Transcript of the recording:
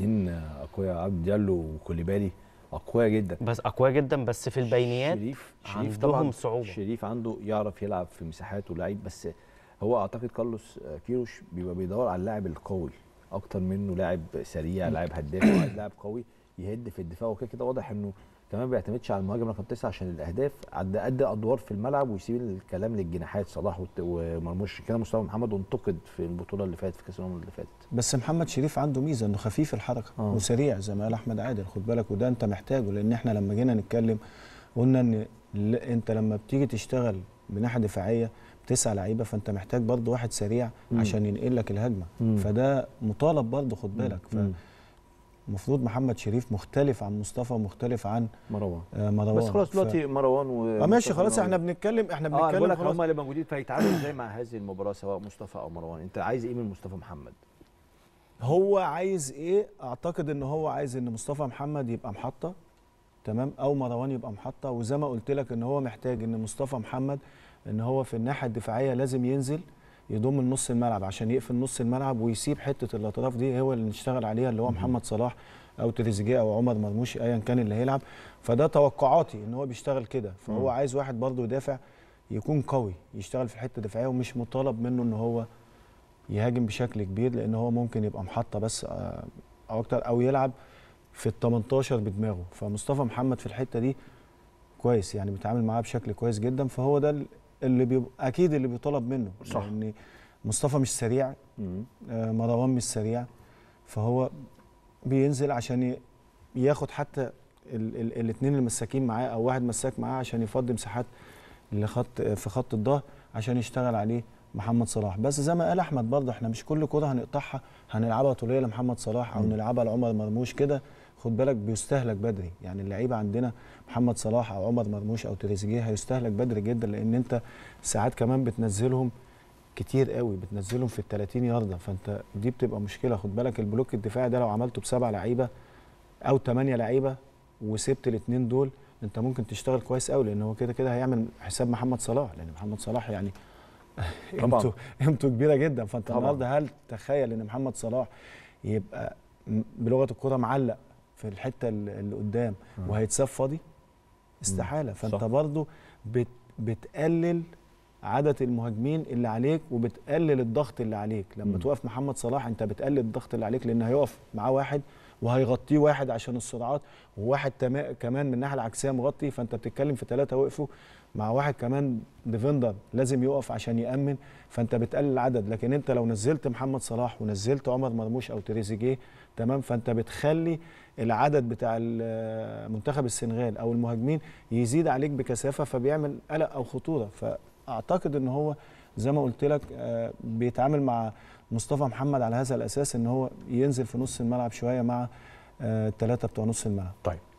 اتنين اقوياء عبد ديالو وكوليبالي اقوياء جدا بس اقوياء جدا بس في البينيات شريف شريف طبعا صعوبه شريف عنده يعرف يلعب في مساحات لعيب بس هو اعتقد كارلوس كيروش بيبقى بيدور على اللاعب القوي اكتر منه لاعب سريع لاعب هداف لاعب قوي يهد في الدفاع وكده كده واضح انه كمان ما بيعتمدش على المهاجم رقم تسعه عشان الاهداف قد ادى ادوار في الملعب ويسيب الكلام للجناحات صلاح ومرموش كده مستوى محمد انتقد في البطوله اللي فاتت في كاس الامم اللي فاتت بس محمد شريف عنده ميزه انه خفيف الحركه آه. وسريع زي ما قال احمد عادل خد بالك وده انت محتاجه لان احنا لما جينا نتكلم قلنا ان انت لما بتيجي تشتغل بناحيه دفاعيه تسع لعيبه فانت محتاج برضه واحد سريع عشان ينقل لك الهجمه مم. فده مطالب برضه خد بالك المفروض محمد شريف مختلف عن مصطفى مختلف عن مروان آه مروان بس خلاص دلوقتي ف... مروان و آه، ماشي خلاص احنا بنتكلم احنا آه، بنتكلم اه بقول لك هم اللي موجودين فيتعاملوا ازاي مع هذه المباراه سواء مصطفى او مروان انت عايز ايه من مصطفى محمد هو عايز ايه اعتقد ان هو عايز ان مصطفى محمد يبقى محطه تمام او مروان يبقى محطه وزي ما قلت لك ان هو محتاج ان مصطفى محمد ان هو في الناحيه الدفاعيه لازم ينزل يضم النص الملعب عشان يقفل نص الملعب ويسيب حته الاطراف دي هو اللي نشتغل عليها اللي هو محمد صلاح او تريزيجيه او عمر مرموش ايا كان اللي هيلعب فده توقعاتي ان هو بيشتغل كده فهو عايز واحد برضه يدافع يكون قوي يشتغل في الحته الدفاعيه ومش مطالب منه ان هو يهاجم بشكل كبير لان هو ممكن يبقى محطه بس آه، او اكتر او يلعب في ال 18 بدماغه فمصطفى محمد في الحته دي كويس يعني بيتعامل معاه بشكل كويس جدا فهو ده اللي بيبقى اكيد اللي بيطلب منه صح لان مصطفى مش سريع آه، مروان مش سريع فهو بينزل عشان ياخد حتى الاثنين المساكين معاه او واحد مساك معاه عشان يفضي مساحات لخط في خط الظهر عشان يشتغل عليه محمد صلاح بس زي ما قال احمد برضه احنا مش كل كوره هنقطعها هنلعبها طوليه لمحمد صلاح او نلعبها لعمر مرموش كده خد بالك بيستهلك بدري يعني اللعيبه عندنا محمد صلاح او عمر مرموش او تريزيجيه هيستهلك بدري جدا لان انت ساعات كمان بتنزلهم كتير قوي بتنزلهم في ال 30 يارده فانت دي بتبقى مشكله خد بالك البلوك الدفاعي ده لو عملته بسبع لعيبه او ثمانيه لعيبه وسبت الاثنين دول انت ممكن تشتغل كويس قوي لان هو كده كده هيعمل حساب محمد صلاح لان محمد صلاح يعني قيمته قيمته كبيره جدا فانت النهارده هل تخيل ان محمد صلاح يبقى بلغه الكره معلق في الحته اللي قدام وهيتساب فاضي استحاله فانت برضه بت بتقلل عدد المهاجمين اللي عليك وبتقلل الضغط اللي عليك لما م. توقف محمد صلاح انت بتقلل الضغط اللي عليك لان هيقف معاه واحد وهيغطيه واحد عشان السرعات وواحد كمان من الناحيه العكسيه مغطي فانت بتتكلم في ثلاثه وقفوا مع واحد كمان ديفندر لازم يقف عشان يامن فانت بتقلل العدد لكن انت لو نزلت محمد صلاح ونزلت عمر مرموش او تريزيجيه تمام فانت بتخلي العدد بتاع منتخب السنغال او المهاجمين يزيد عليك بكثافه فبيعمل قلق او خطوره اعتقد ان هو زي ما قلت لك آه، بيتعامل مع مصطفى محمد على هذا الاساس ان هو ينزل في نص الملعب شويه مع آه، الثلاثه بتوع نص الملعب طيب